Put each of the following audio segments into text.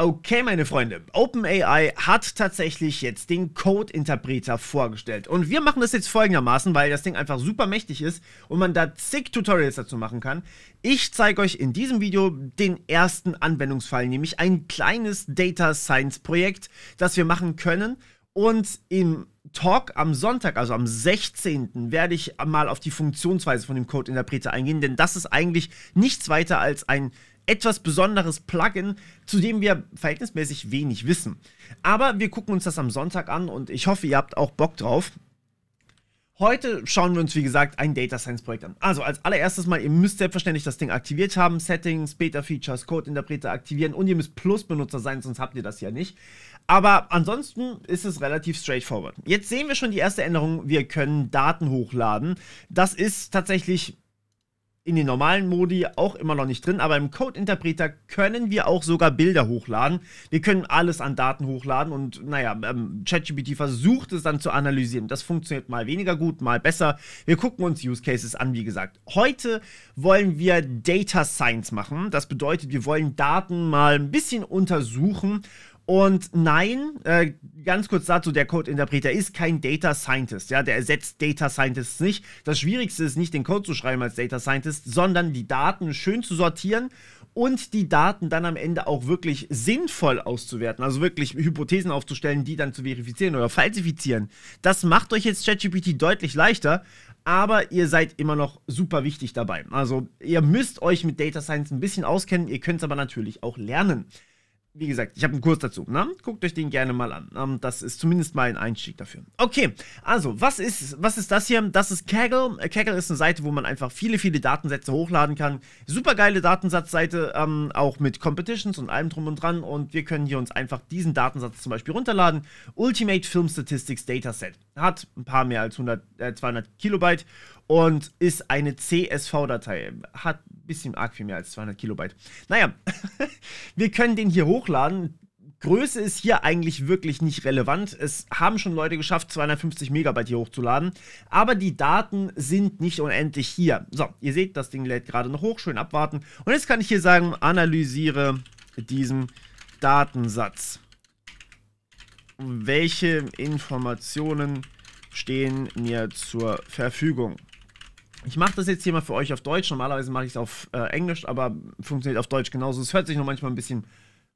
Okay, meine Freunde, OpenAI hat tatsächlich jetzt den Code-Interpreter vorgestellt. Und wir machen das jetzt folgendermaßen, weil das Ding einfach super mächtig ist und man da zig Tutorials dazu machen kann. Ich zeige euch in diesem Video den ersten Anwendungsfall, nämlich ein kleines Data Science-Projekt, das wir machen können. Und im Talk am Sonntag, also am 16., werde ich mal auf die Funktionsweise von dem Code-Interpreter eingehen, denn das ist eigentlich nichts weiter als ein etwas besonderes Plugin, zu dem wir verhältnismäßig wenig wissen. Aber wir gucken uns das am Sonntag an und ich hoffe, ihr habt auch Bock drauf. Heute schauen wir uns, wie gesagt, ein Data Science Projekt an. Also als allererstes mal, ihr müsst selbstverständlich das Ding aktiviert haben, Settings, Beta Features, Code Interpreter aktivieren und ihr müsst Plus-Benutzer sein, sonst habt ihr das ja nicht. Aber ansonsten ist es relativ straightforward. Jetzt sehen wir schon die erste Änderung, wir können Daten hochladen. Das ist tatsächlich in den normalen Modi auch immer noch nicht drin, aber im Code-Interpreter können wir auch sogar Bilder hochladen. Wir können alles an Daten hochladen und naja, ähm, ChatGPT versucht es dann zu analysieren. Das funktioniert mal weniger gut, mal besser. Wir gucken uns Use Cases an, wie gesagt. Heute wollen wir Data Science machen. Das bedeutet, wir wollen Daten mal ein bisschen untersuchen und nein, äh, ganz kurz dazu, der Code-Interpreter ist kein Data Scientist, ja, der ersetzt Data Scientists nicht. Das Schwierigste ist nicht, den Code zu schreiben als Data Scientist, sondern die Daten schön zu sortieren und die Daten dann am Ende auch wirklich sinnvoll auszuwerten, also wirklich Hypothesen aufzustellen, die dann zu verifizieren oder falsifizieren. Das macht euch jetzt ChatGPT deutlich leichter, aber ihr seid immer noch super wichtig dabei. Also ihr müsst euch mit Data Science ein bisschen auskennen, ihr könnt es aber natürlich auch lernen wie gesagt, ich habe einen Kurs dazu. Ne? Guckt euch den gerne mal an. Um, ähm, das ist zumindest mal ein Einstieg dafür. Okay, also, was ist, was ist das hier? Das ist Kaggle. Äh, Kaggle ist eine Seite, wo man einfach viele, viele Datensätze hochladen kann. Super geile Datensatzseite, ähm, auch mit Competitions und allem drum und dran. Und wir können hier uns einfach diesen Datensatz zum Beispiel runterladen. Ultimate Film Statistics Dataset. Hat ein paar mehr als 100, äh, 200 Kilobyte und ist eine CSV-Datei. Hat bisschen arg viel mehr als 200 Kilobyte. Naja, wir können den hier hochladen. Größe ist hier eigentlich wirklich nicht relevant. Es haben schon Leute geschafft, 250 Megabyte hier hochzuladen, aber die Daten sind nicht unendlich hier. So, ihr seht, das Ding lädt gerade noch hoch, schön abwarten. Und jetzt kann ich hier sagen, analysiere diesen Datensatz. Welche Informationen stehen mir zur Verfügung? Ich mache das jetzt hier mal für euch auf Deutsch. Normalerweise mache ich es auf äh, Englisch, aber funktioniert auf Deutsch genauso. Es hört sich nur manchmal ein bisschen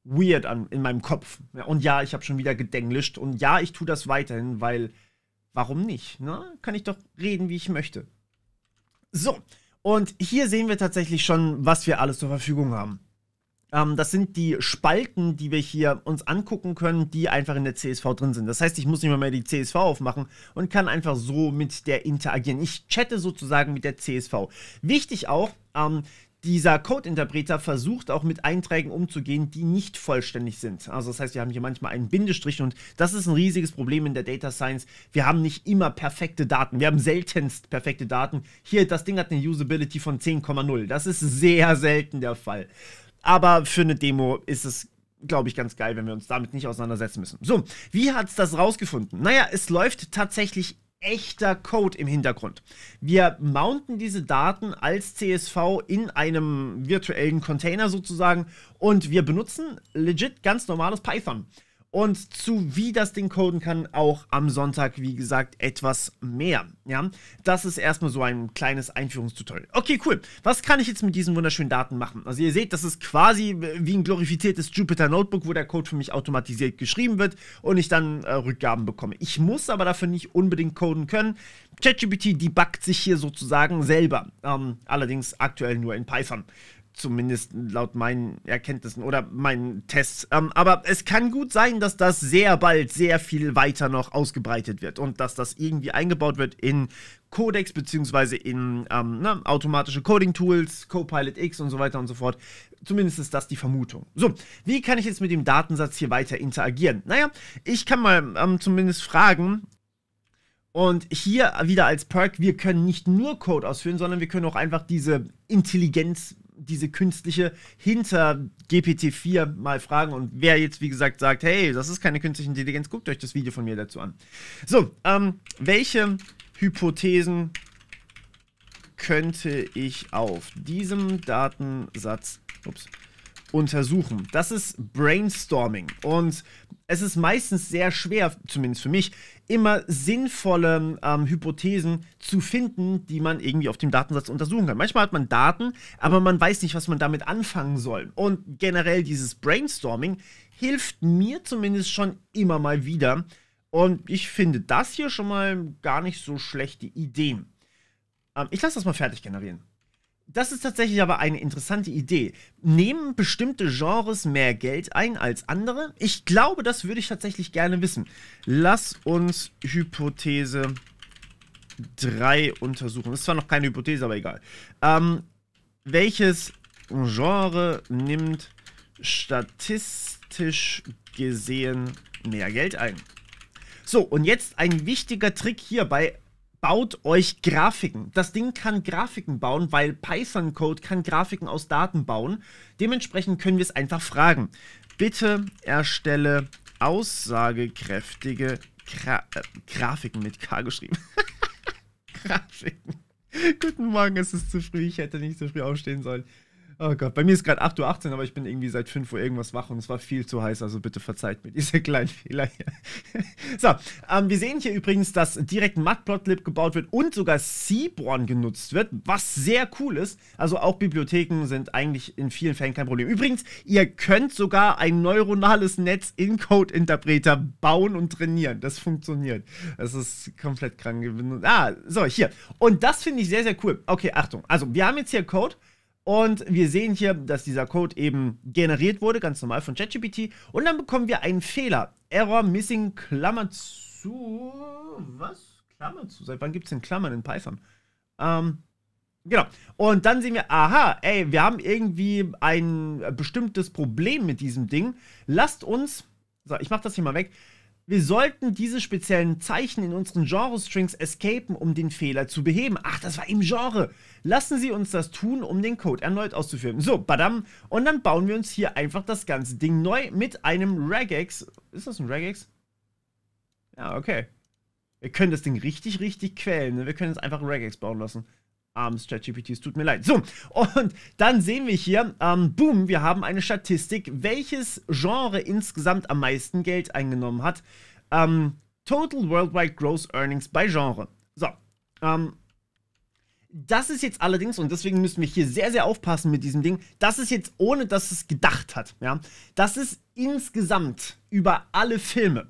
weird an in meinem Kopf. Ja, und ja, ich habe schon wieder gedenglischt. Und ja, ich tue das weiterhin, weil warum nicht? Ne? Kann ich doch reden, wie ich möchte. So, und hier sehen wir tatsächlich schon, was wir alles zur Verfügung haben. Ähm, das sind die Spalten, die wir hier uns angucken können, die einfach in der CSV drin sind. Das heißt, ich muss nicht mal mehr die CSV aufmachen und kann einfach so mit der interagieren. Ich chatte sozusagen mit der CSV. Wichtig auch, ähm, dieser Code-Interpreter versucht auch mit Einträgen umzugehen, die nicht vollständig sind. Also das heißt, wir haben hier manchmal einen Bindestrich und das ist ein riesiges Problem in der Data Science. Wir haben nicht immer perfekte Daten. Wir haben seltenst perfekte Daten. Hier, das Ding hat eine Usability von 10,0. Das ist sehr selten der Fall. Aber für eine Demo ist es, glaube ich, ganz geil, wenn wir uns damit nicht auseinandersetzen müssen. So, wie hat es das rausgefunden? Naja, es läuft tatsächlich echter Code im Hintergrund. Wir mounten diese Daten als CSV in einem virtuellen Container sozusagen und wir benutzen legit ganz normales Python. Und zu wie das Ding coden kann, auch am Sonntag, wie gesagt, etwas mehr. Ja, das ist erstmal so ein kleines Einführungstutorial. Okay, cool. Was kann ich jetzt mit diesen wunderschönen Daten machen? Also ihr seht, das ist quasi wie ein glorifiziertes Jupyter Notebook, wo der Code für mich automatisiert geschrieben wird und ich dann äh, Rückgaben bekomme. Ich muss aber dafür nicht unbedingt coden können. ChatGPT debuggt sich hier sozusagen selber. Ähm, allerdings aktuell nur in Python zumindest laut meinen Erkenntnissen oder meinen Tests. Ähm, aber es kann gut sein, dass das sehr bald sehr viel weiter noch ausgebreitet wird und dass das irgendwie eingebaut wird in Codex beziehungsweise in ähm, ne, automatische Coding-Tools, Copilot X und so weiter und so fort. Zumindest ist das die Vermutung. So, wie kann ich jetzt mit dem Datensatz hier weiter interagieren? Naja, ich kann mal ähm, zumindest fragen, und hier wieder als Perk, wir können nicht nur Code ausführen, sondern wir können auch einfach diese Intelligenz diese künstliche hinter GPT-4 mal fragen. Und wer jetzt, wie gesagt, sagt, hey, das ist keine künstliche Intelligenz, guckt euch das Video von mir dazu an. So, ähm, welche Hypothesen könnte ich auf diesem Datensatz ups, untersuchen? Das ist Brainstorming. Und es ist meistens sehr schwer, zumindest für mich, immer sinnvolle ähm, Hypothesen zu finden, die man irgendwie auf dem Datensatz untersuchen kann. Manchmal hat man Daten, aber man weiß nicht, was man damit anfangen soll. Und generell dieses Brainstorming hilft mir zumindest schon immer mal wieder. Und ich finde das hier schon mal gar nicht so schlechte Ideen. Ähm, ich lasse das mal fertig generieren das ist tatsächlich aber eine interessante Idee. Nehmen bestimmte Genres mehr Geld ein als andere? Ich glaube, das würde ich tatsächlich gerne wissen. Lass uns Hypothese 3 untersuchen. Das ist zwar noch keine Hypothese, aber egal. Ähm, welches Genre nimmt statistisch gesehen mehr Geld ein? So, und jetzt ein wichtiger Trick hierbei baut euch Grafiken. Das Ding kann Grafiken bauen, weil Python-Code kann Grafiken aus Daten bauen. Dementsprechend können wir es einfach fragen. Bitte erstelle aussagekräftige Gra äh, Grafiken mit K geschrieben. Grafiken. Guten Morgen, es ist zu früh. Ich hätte nicht so früh aufstehen sollen. Oh Gott, bei mir ist gerade 8.18 Uhr, aber ich bin irgendwie seit 5 Uhr irgendwas wach und es war viel zu heiß, also bitte verzeiht mir diese kleinen Fehler hier. so, ähm, wir sehen hier übrigens, dass direkt Matplotlib gebaut wird und sogar Seaborn genutzt wird, was sehr cool ist. Also auch Bibliotheken sind eigentlich in vielen Fällen kein Problem. Übrigens, ihr könnt sogar ein neuronales Netz in Code-Interpreter bauen und trainieren. Das funktioniert. Das ist komplett krank. Ah, so, hier. Und das finde ich sehr, sehr cool. Okay, Achtung. Also, wir haben jetzt hier Code. Und wir sehen hier, dass dieser Code eben generiert wurde, ganz normal von ChatGPT. Und dann bekommen wir einen Fehler. Error missing Klammer zu. Was? Klammer zu? Seit wann gibt es denn Klammern in Python? Ähm, genau. Und dann sehen wir, aha, ey, wir haben irgendwie ein bestimmtes Problem mit diesem Ding. Lasst uns. So, ich mach das hier mal weg. Wir sollten diese speziellen Zeichen in unseren Genre-Strings escapen, um den Fehler zu beheben. Ach, das war im Genre. Lassen Sie uns das tun, um den Code erneut auszuführen. So, badam. Und dann bauen wir uns hier einfach das ganze Ding neu mit einem Regex. Ist das ein Regex? Ja, okay. Wir können das Ding richtig, richtig quälen. Ne? Wir können es einfach Regex bauen lassen abends ChatGPT, es tut mir leid. So, und dann sehen wir hier, ähm, boom, wir haben eine Statistik, welches Genre insgesamt am meisten Geld eingenommen hat. Ähm, Total Worldwide Gross Earnings bei Genre. So, ähm, das ist jetzt allerdings, und deswegen müssen wir hier sehr, sehr aufpassen mit diesem Ding, das ist jetzt ohne, dass es gedacht hat, ja. Das ist insgesamt über alle Filme.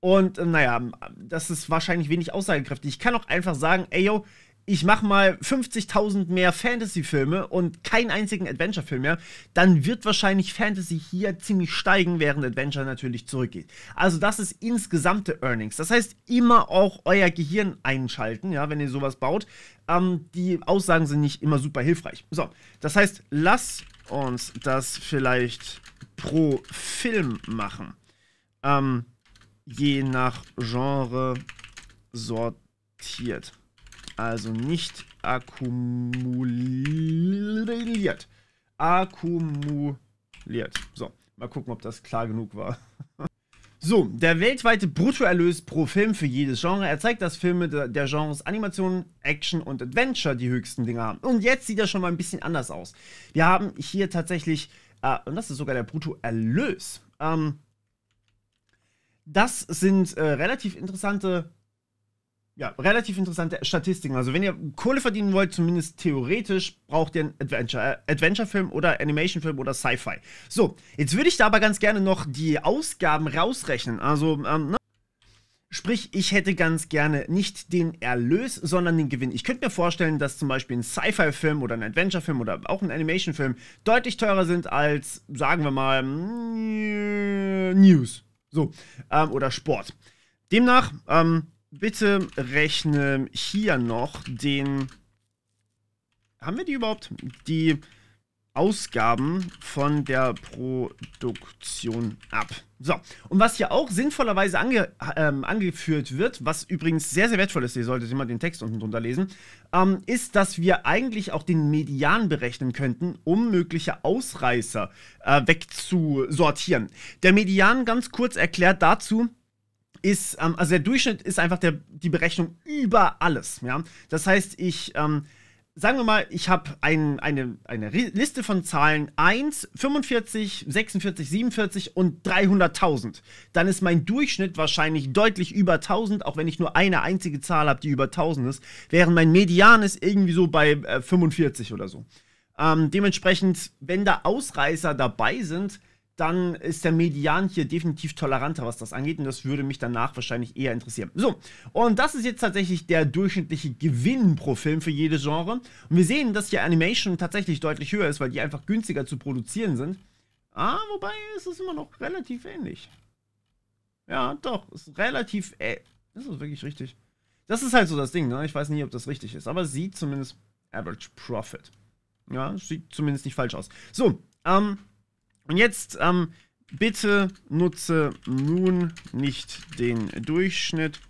Und äh, naja, das ist wahrscheinlich wenig aussagekräftig. Ich kann auch einfach sagen, ey yo, ich mache mal 50.000 mehr Fantasy-Filme und keinen einzigen Adventure-Film mehr, dann wird wahrscheinlich Fantasy hier ziemlich steigen, während Adventure natürlich zurückgeht. Also das ist insgesamte Earnings. Das heißt, immer auch euer Gehirn einschalten, ja, wenn ihr sowas baut. Ähm, die Aussagen sind nicht immer super hilfreich. So, das heißt, lass uns das vielleicht pro Film machen. Ähm, je nach Genre sortiert. Also nicht akkumuliert. Akkumuliert. So, mal gucken, ob das klar genug war. So, der weltweite Bruttoerlös pro Film für jedes Genre. Er zeigt, dass Filme der Genres Animation, Action und Adventure die höchsten Dinge haben. Und jetzt sieht er schon mal ein bisschen anders aus. Wir haben hier tatsächlich, äh, und das ist sogar der Bruttoerlös. Ähm, das sind äh, relativ interessante ja, relativ interessante Statistiken. Also wenn ihr Kohle verdienen wollt, zumindest theoretisch, braucht ihr einen Adventure, äh, Adventure-Film oder Animation-Film oder Sci-Fi. So, jetzt würde ich da aber ganz gerne noch die Ausgaben rausrechnen. Also, ähm, ne? Sprich, ich hätte ganz gerne nicht den Erlös, sondern den Gewinn. Ich könnte mir vorstellen, dass zum Beispiel ein Sci-Fi-Film oder ein Adventure-Film oder auch ein Animation-Film deutlich teurer sind als, sagen wir mal, mm, News. So, ähm, oder Sport. Demnach, ähm, bitte rechne hier noch den... Haben wir die überhaupt? Die Ausgaben von der Produktion ab. So, und was hier auch sinnvollerweise ange, ähm, angeführt wird, was übrigens sehr, sehr wertvoll ist, ihr solltet immer den Text unten drunter lesen, ähm, ist, dass wir eigentlich auch den Median berechnen könnten, um mögliche Ausreißer äh, wegzusortieren. Der Median, ganz kurz erklärt dazu, ist, ähm, also der Durchschnitt ist einfach der, die Berechnung über alles. Ja? Das heißt, ich, ähm, sagen wir mal, ich habe ein, eine, eine Liste von Zahlen 1, 45, 46, 47 und 300.000. Dann ist mein Durchschnitt wahrscheinlich deutlich über 1000, auch wenn ich nur eine einzige Zahl habe, die über 1000 ist, während mein Median ist irgendwie so bei äh, 45 oder so. Ähm, dementsprechend, wenn da Ausreißer dabei sind, dann ist der Median hier definitiv toleranter, was das angeht. Und das würde mich danach wahrscheinlich eher interessieren. So, und das ist jetzt tatsächlich der durchschnittliche Gewinn pro Film für jedes Genre. Und wir sehen, dass hier Animation tatsächlich deutlich höher ist, weil die einfach günstiger zu produzieren sind. Ah, wobei ist es immer noch relativ ähnlich. Ja, doch, ist relativ. Äh, Ist das wirklich richtig. Das ist halt so das Ding, ne? Ich weiß nicht, ob das richtig ist, aber sieht zumindest Average Profit. Ja, sieht zumindest nicht falsch aus. So, ähm, und jetzt ähm, bitte nutze nun nicht den Durchschnitt,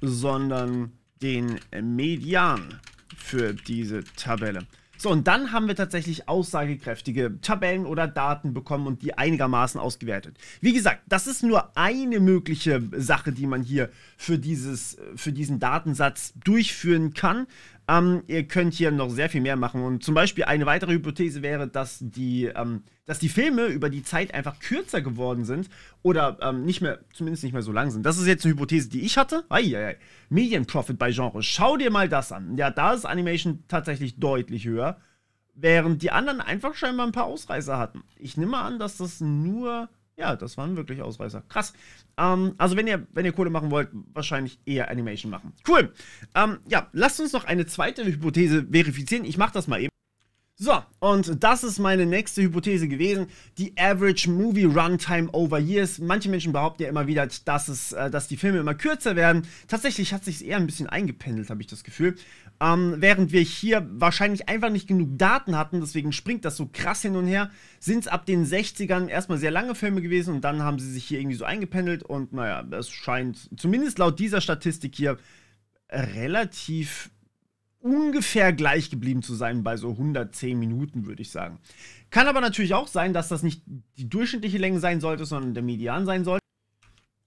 sondern den Median für diese Tabelle. So, und dann haben wir tatsächlich aussagekräftige Tabellen oder Daten bekommen und die einigermaßen ausgewertet. Wie gesagt, das ist nur eine mögliche Sache, die man hier für, dieses, für diesen Datensatz durchführen kann. Ähm, ihr könnt hier noch sehr viel mehr machen. Und zum Beispiel eine weitere Hypothese wäre, dass die, ähm, dass die Filme über die Zeit einfach kürzer geworden sind oder ähm, nicht mehr, zumindest nicht mehr so lang sind. Das ist jetzt eine Hypothese, die ich hatte. Eieiei. Medienprofit bei Genre. Schau dir mal das an. Ja, da ist Animation tatsächlich deutlich höher, während die anderen einfach scheinbar ein paar Ausreißer hatten. Ich nehme an, dass das nur ja, das waren wirklich Ausreißer. Krass. Ähm, also, wenn ihr, wenn ihr Kohle machen wollt, wahrscheinlich eher Animation machen. Cool. Ähm, ja, lasst uns noch eine zweite Hypothese verifizieren. Ich mache das mal eben. So, und das ist meine nächste Hypothese gewesen, die Average Movie Runtime over Years. Manche Menschen behaupten ja immer wieder, dass, es, äh, dass die Filme immer kürzer werden. Tatsächlich hat sich eher ein bisschen eingependelt, habe ich das Gefühl. Ähm, während wir hier wahrscheinlich einfach nicht genug Daten hatten, deswegen springt das so krass hin und her, sind es ab den 60ern erstmal sehr lange Filme gewesen und dann haben sie sich hier irgendwie so eingependelt und naja, das scheint zumindest laut dieser Statistik hier relativ ungefähr gleich geblieben zu sein bei so 110 Minuten, würde ich sagen. Kann aber natürlich auch sein, dass das nicht die durchschnittliche Länge sein sollte, sondern der Median sein sollte.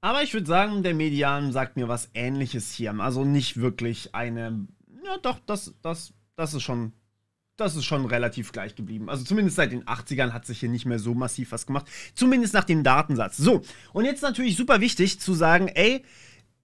Aber ich würde sagen, der Median sagt mir was ähnliches hier. Also nicht wirklich eine. Ja, doch, das, das, das ist schon. Das ist schon relativ gleich geblieben. Also zumindest seit den 80ern hat sich hier nicht mehr so massiv was gemacht. Zumindest nach dem Datensatz. So, und jetzt natürlich super wichtig zu sagen, ey,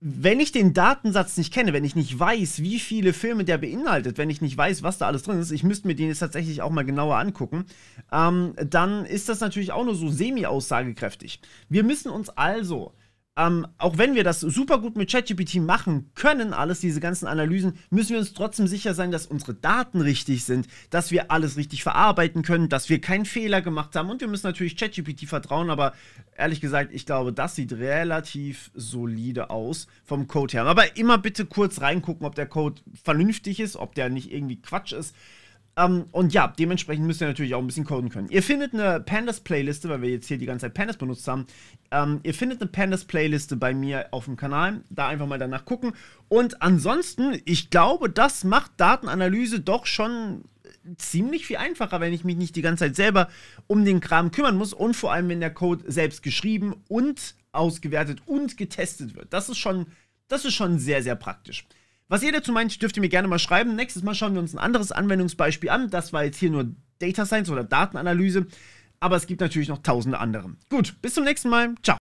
wenn ich den Datensatz nicht kenne, wenn ich nicht weiß, wie viele Filme der beinhaltet, wenn ich nicht weiß, was da alles drin ist, ich müsste mir den jetzt tatsächlich auch mal genauer angucken, ähm, dann ist das natürlich auch nur so semi-aussagekräftig. Wir müssen uns also ähm, auch wenn wir das super gut mit ChatGPT machen können, alles diese ganzen Analysen, müssen wir uns trotzdem sicher sein, dass unsere Daten richtig sind, dass wir alles richtig verarbeiten können, dass wir keinen Fehler gemacht haben und wir müssen natürlich ChatGPT vertrauen, aber ehrlich gesagt, ich glaube, das sieht relativ solide aus vom Code her. Aber immer bitte kurz reingucken, ob der Code vernünftig ist, ob der nicht irgendwie Quatsch ist. Um, ähm, und ja, dementsprechend müsst ihr natürlich auch ein bisschen coden können. Ihr findet eine Pandas-Playliste, weil wir jetzt hier die ganze Zeit Pandas benutzt haben. Um, ähm, ihr findet eine Pandas-Playliste bei mir auf dem Kanal. Da einfach mal danach gucken. Und ansonsten, ich glaube, das macht Datenanalyse doch schon ziemlich viel einfacher, wenn ich mich nicht die ganze Zeit selber um den Kram kümmern muss und vor allem, wenn der Code selbst geschrieben und ausgewertet und getestet wird. Das ist schon, das ist schon sehr, sehr praktisch. Was ihr dazu meint, dürft ihr mir gerne mal schreiben. Nächstes Mal schauen wir uns ein anderes Anwendungsbeispiel an. Das war jetzt hier nur Data Science oder Datenanalyse. Aber es gibt natürlich noch tausende andere. Gut, bis zum nächsten Mal. Ciao.